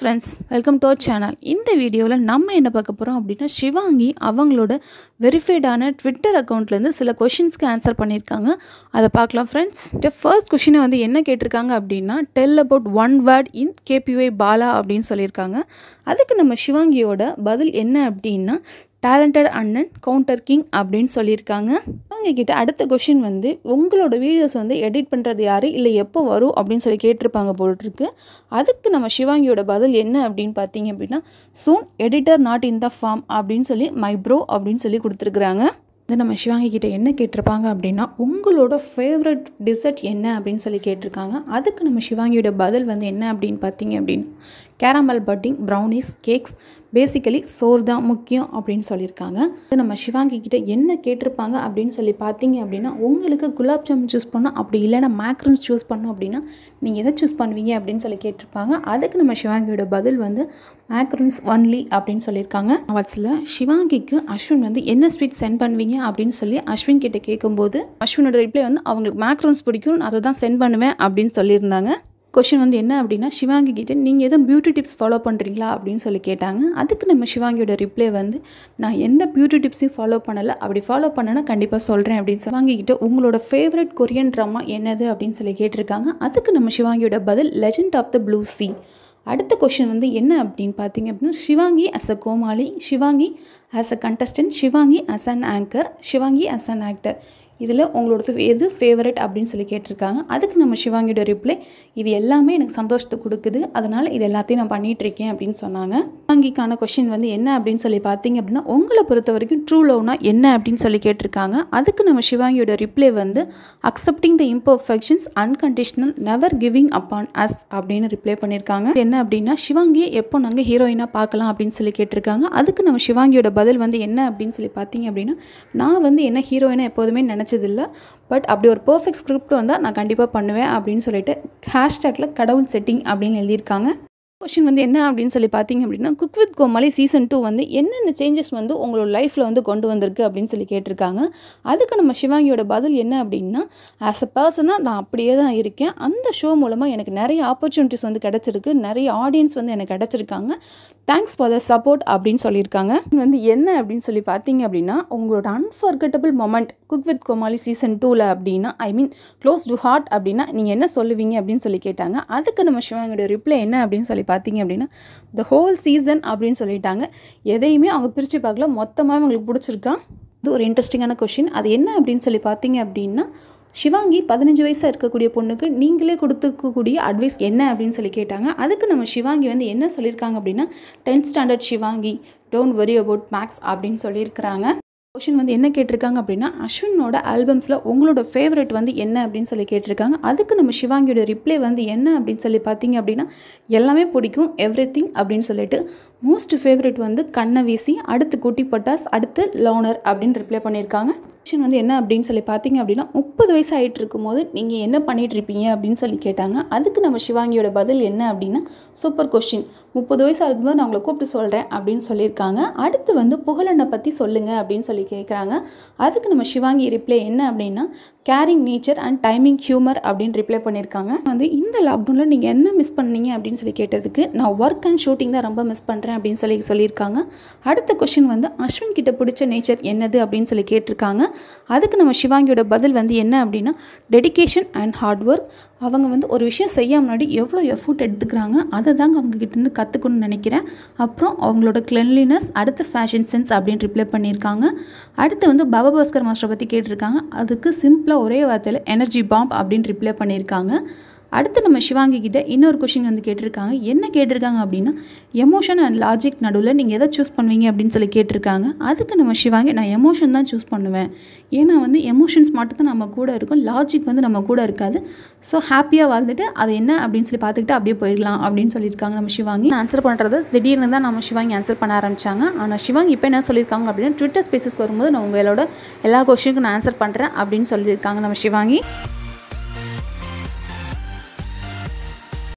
friends welcome to our channel இந்த வீடியோவில் நம்ம என்ன பார்க்க போகிறோம் அப்படின்னா சிவாங்கி அவங்களோட வெரிஃபைடான ட்விட்டர் அக்கௌண்ட்லேருந்து சில கொஷின்ஸ்க்கு ஆன்சர் பண்ணியிருக்காங்க அதை பார்க்கலாம் ஃப்ரெண்ட்ஸ் ஃபர்ஸ்ட் கொஷினை வந்து என்ன கேட்டிருக்காங்க அப்படின்னா tell about one word in KPY Bala அப்படின்னு சொல்லியிருக்காங்க அதுக்கு நம்ம சிவாங்கியோட பதில் என்ன அப்படின்னா டேலண்டட் அண்ணன் கவுண்டர் கிங் அப்படின்னு சொல்லியிருக்காங்க அவங்க கிட்ட அடுத்த கொஷின் வந்து உங்களோட வீடியோஸ் வந்து எடிட் பண்ணுறது யார் இல்லை எப்போ வரும் அப்படின்னு சொல்லி கேட்டிருப்பாங்க போல்ட்ருக்கு அதுக்கு நம்ம சிவாங்கியோட பதில் என்ன அப்படின்னு பார்த்தீங்க அப்படின்னா soon editor not in the form அப்படின்னு சொல்லி மை ப்ரோ அப்படின்னு சொல்லி கொடுத்துருக்குறாங்க வந்து நம்ம சிவாங்கி கிட்டே என்ன கேட்டிருப்பாங்க அப்படின்னா உங்களோட ஃபேவரட் டிசர்ட் என்ன அப்படின்னு சொல்லி கேட்டிருக்காங்க அதுக்கு நம்ம சிவாங்கியோட பதில் வந்து என்ன அப்படின்னு பார்த்தீங்க அப்படின்னா caramel pudding brownies cakes basically சோறு தான் முக்கியம் அப்படின்னு சொல்லியிருக்காங்க நம்ம சிவாங்கி கிட்ட என்ன கேட்டிருப்பாங்க அப்படின்னு சொல்லி பார்த்தீங்க அப்படின்னா உங்களுக்கு குலாப் ஜாமுன் சூஸ் பண்ணோம் அப்படி இல்லைனா மேக்ரூன்ஸ் சூஸ் பண்ணோம் அப்படின்னா நீங்கள் எதை சூஸ் பண்ணுவீங்க அப்படின்னு சொல்லி கேட்டிருப்பாங்க அதுக்கு நம்ம சிவாங்கியோட பதில் வந்து மேக்ரூன்ஸ் ஒன்லி அப்படின்னு சொல்லியிருக்காங்க வாட்ஸில் சிவாங்கிக்கு அஸ்வின் வந்து என்ன ஸ்வீட் சென்ட் பண்ணுவீங்க அப்படின்னு சொல்லி அஸ்வின் கிட்ட கேட்கும்போது அஸ்வினோட ரிப்ளை வந்து அவங்களுக்கு மேக்ரூன்ஸ் பிடிக்கும் அதை தான் சென்ட் பண்ணுவேன் அப்படின்னு சொல்லியிருந்தாங்க கொஷின் வந்து என்ன அப்படின்னா சிவாங்கி கிட்டே நீங்கள் எதுவும் பியூட்டி டிப்ஸ் ஃபாலோ பண்ணுறீங்களா அப்படின்னு சொல்லி கேட்டாங்க அதுக்கு நம்ம சிவாங்கியோட ரிப்ளை வந்து நான் எந்த பியூட்டி டிப்ஸையும் ஃபாலோ பண்ணலை அப்படி ஃபாலோ பண்ணனா கண்டிப்பாக சொல்கிறேன் அப்படின்னு சிவாங்கி கிட்டே உங்களோட ஃபேவரட் கொரியன் ட்ராமா என்னது அப்படின்னு சொல்லி கேட்டிருக்காங்க அதுக்கு நம்ம சிவாங்கியோட பதில் legend of the blue sea அடுத்த கொஷின் வந்து என்ன அப்படின்னு பார்த்தீங்க அப்படின்னா Sivaangi as a Comali Sivaangi as a contestant Sivaangi as an anchor Sivaangi as an actor இதில் உங்களோடது எது ஃபேவரட் அப்படின்னு சொல்லி கேட்டிருக்காங்க அதுக்கு நம்ம சிவாங்கியோட ரிப்ளை இது எல்லாமே எனக்கு சந்தோஷத்தை கொடுக்குது அதனால் இது எல்லாத்தையும் நான் பண்ணிகிட்ருக்கேன் அப்படின்னு சொன்னாங்க வங்கிக்கான கொஷின் வந்து என்ன அப்படின்னு சொல்லி பார்த்தீங்க அப்படின்னா உங்களை பொறுத்த வரைக்கும் ட்ரூ லவ்னா என்ன அப்படின்னு சொல்லி கேட்டிருக்காங்க அதுக்கு நம்ம சிவாங்கியோட ரிப்ளை வந்து accepting the imperfections unconditional never giving upon us அப்படின்னு ரிப்ளை பண்ணியிருக்காங்க என்ன அப்படின்னா சிவாங்கியை எப்போ நாங்கள் ஹீரோயினாக பார்க்கலாம் அப்படின்னு சொல்லி கேட்டிருக்காங்க அதுக்கு நம்ம சிவாங்கியோட பதில் வந்து என்ன அப்படின்னு சொல்லி பார்த்தீங்க அப்படின்னா நான் வந்து என்ன ஹீரோயினாக எப்போதுமே நினச்சதில்லை பட் அப்படி ஒரு பர்ஃபெக்ட் ஸ்கிரிப்ட் வந்தால் நான் கண்டிப்பாக பண்ணுவேன் அப்படின்னு சொல்லிட்டு ஹேஷ்டேக்கில் கடவுள் செட்டிங் அப்படின்னு எழுதியிருக்காங்க கொஷின் வந்து என்ன அப்படின்னு சொல்லி பார்த்தீங்க அப்படின்னா cook with Comali season two வந்து என்னென்ன சேஞ்சஸ் வந்து உங்களோட லைஃப்பில் வந்து கொண்டு வந்திருக்கு அப்படின்னு சொல்லி கேட்டிருக்காங்க அதுக்கு நம்ம சிவாங்கியோட பதில் என்ன அப்படின்னா ஆஸ் அ பர்சனாக நான் அப்படியே தான் இருக்கேன் அந்த ஷோ மூலமாக எனக்கு நிறைய ஆப்பர்ச்சுனிட்டிஸ் வந்து கிடச்சிருக்கு நிறைய ஆடியன்ஸ் வந்து எனக்கு கிடச்சிருக்காங்க தேங்க்ஸ் ஃபார் த சப்போர்ட் அப்படின்னு சொல்லியிருக்காங்க வந்து என்ன அப்படின்னு சொல்லி பார்த்தீங்க அப்படின்னா உங்களோட unforgettable moment cook with Comali season டூவில் அப்படின்னா I mean close to heart அப்படின்னா நீங்கள் என்ன சொல்லுவீங்க அப்படின்னு சொல்லி கேட்டாங்க அதுக்கு நம்ம சிவாங்கியோட ரிப்ளை என்ன அப்படின்னு சொல்லி பார்த்தீங்க அப்படின்னா த ஹோல் சீசன் அப்படின்னு சொல்லிட்டாங்க எதையுமே அவங்க பிரித்து பார்க்கல மொத்தமாக அவங்களுக்கு பிடிச்சிருக்கா இது ஒரு இன்ட்ரெஸ்டிங்கான கொஷின் அது என்ன அப்படின்னு சொல்லி பார்த்தீங்க அப்படின்னா சிவாங்கி பதினஞ்சு வயசாக இருக்கக்கூடிய பொண்ணுக்கு நீங்களே கொடுத்துக்கக்கூடிய அட்வைஸ் என்ன அப்படின்னு சொல்லி கேட்டாங்க அதுக்கு நம்ம சிவாங்கி வந்து என்ன சொல்லியிருக்காங்க அப்படின்னா tenth standard Sivaangi don't worry about maths அப்படின்னு சொல்லியிருக்கிறாங்க கொஷின் வந்து என்ன கேட்டிருக்காங்க அப்படின்னா அஸ்வினோட ஆல்பம்ஸில் உங்களோட ஃபேவரட் வந்து என்ன அப்படின்னு சொல்லி கேட்டிருக்காங்க அதுக்கு நம்ம சிவாங்கியோட ரிப்ளை வந்து என்ன அப்படின்னு சொல்லி பார்த்தீங்க அப்படின்னா எல்லாமே பிடிக்கும் எவ்ரி திங் அப்படின்னு சொல்லிட்டு மோஸ்ட் ஃபேவரட் வந்து கண்ணை வீசி அடுத்து குட்டி பட்டாஸ் அடுத்து லோனர் அப்படின்னு ரிப்ளை பண்ணியிருக்காங்க ஆப்ஷன் வந்து என்ன அப்படின்னு சொல்லி பார்த்தீங்க அப்படின்னா முப்பது வயசு ஆகிட்டு இருக்கும்போது நீங்கள் என்ன பண்ணிகிட்ருப்பீங்க அப்படின்னு சொல்லி கேட்டாங்க அதுக்கு நம்ம சிவாங்கியோட பதில் என்ன அப்படின்னா சூப்பர் கொஷின் முப்பது வயசாக இருக்கும்போது நான் உங்களை கூப்பிட்டு சொல்கிறேன் அப்படின்னு சொல்லியிருக்காங்க அடுத்து வந்து புகழெண்ணை பற்றி சொல்லுங்கள் அப்படின்னு சொல்லி கேட்குறாங்க அதுக்கு நம்ம சிவாங்கி ரிப்ளை என்ன அப்படின்னா caring nature and timing humour அப்படின்னு ரிப்ளை பண்ணியிருக்காங்க வந்து இந்த லாக்டவுனில் நீங்கள் என்ன மிஸ் பண்ணீங்க அப்படின்னு சொல்லி கேட்டதுக்கு நான் ஒர்க் அண்ட் ஷூட்டிங் தான் ரொம்ப மிஸ் பண்ணுறேன் அப்படின்னு சொல்லி சொல்லியிருக்காங்க அடுத்த கொஷின் வந்து அஸ்வின் கிட்ட பிடிச்ச நேச்சர் என்னது அப்படின்னு சொல்லி கேட்டிருக்காங்க அதுக்கு நம்ம சிவாங்கியோட பதில் வந்து என்ன அப்படின்னா டெடிக்கேஷன் அண்ட் ஹார்ட் ஒர்க் அவங்க வந்து ஒரு விஷயம் செய்ய முன்னாடி எவ்வளோ எஃபோர்ட் எடுத்துக்கிறாங்க அதை தாங்க அவங்க கிட்டேருந்து கற்றுக்கணும்னு நினைக்கிறேன் அப்புறம் அவங்களோட கிளென்லினஸ் அடுத்து ஃபேஷன் சென்ஸ் அப்படின்னு ரிப்ளை பண்ணியிருக்காங்க அடுத்து வந்து பவபாஸ்கர் மாஸ்டரை பற்றி கேட்டிருக்காங்க அதுக்கு சிம்பிளாக ஒரே வார்த்தையில் எனர்ஜி பாம்ப் அப்படின்னு ரிப்ளை பண்ணியிருக்காங்க அடுத்து நம்ம சிவாங்கி கிட்டே இன்னொரு கொஷின் வந்து கேட்டிருக்காங்க என்ன கேட்டிருக்காங்க அப்படின்னா எமோஷன் அண்ட் லாஜிக் நடுவில் நீங்கள் எதை சூஸ் பண்ணுவீங்க அப்படின்னு சொல்லி கேட்டிருக்காங்க அதுக்கு நம்ம சிவாங்கி நான் எமோஷன் தான் சூஸ் பண்ணுவேன் ஏன்னா வந்து எமோஷன்ஸ் மட்டும் தான் நம்ம கூட இருக்கும் லாஜிக் வந்து நம்ம கூட இருக்காது ஸோ ஹாப்பியாக வாழ்ந்துட்டு அது என்ன அப்படின்னு சொல்லி பார்த்துக்கிட்டு அப்படியே போயிடலாம் அப்படின்னு சொல்லியிருக்காங்க நம்ம சிவாங்கி ஆன்சர் பண்ணுறது திடீர்னு தான் நம்ம சிவாங்கி ஆன்சர் பண்ண ஆரம்பித்தாங்க ஆனால் சிவாங்கி இப்போ என்ன சொல்லியிருக்காங்க அப்படின்னா ட்விட்டர் ஸ்பேசஸ்க்கு வரும்போது நான் உங்களோட எல்லா கொஷினுக்கும் நான் ஆன்சர் பண்ணுறேன் அப்படின்னு சொல்லியிருக்காங்க நம்ம சிவாங்கி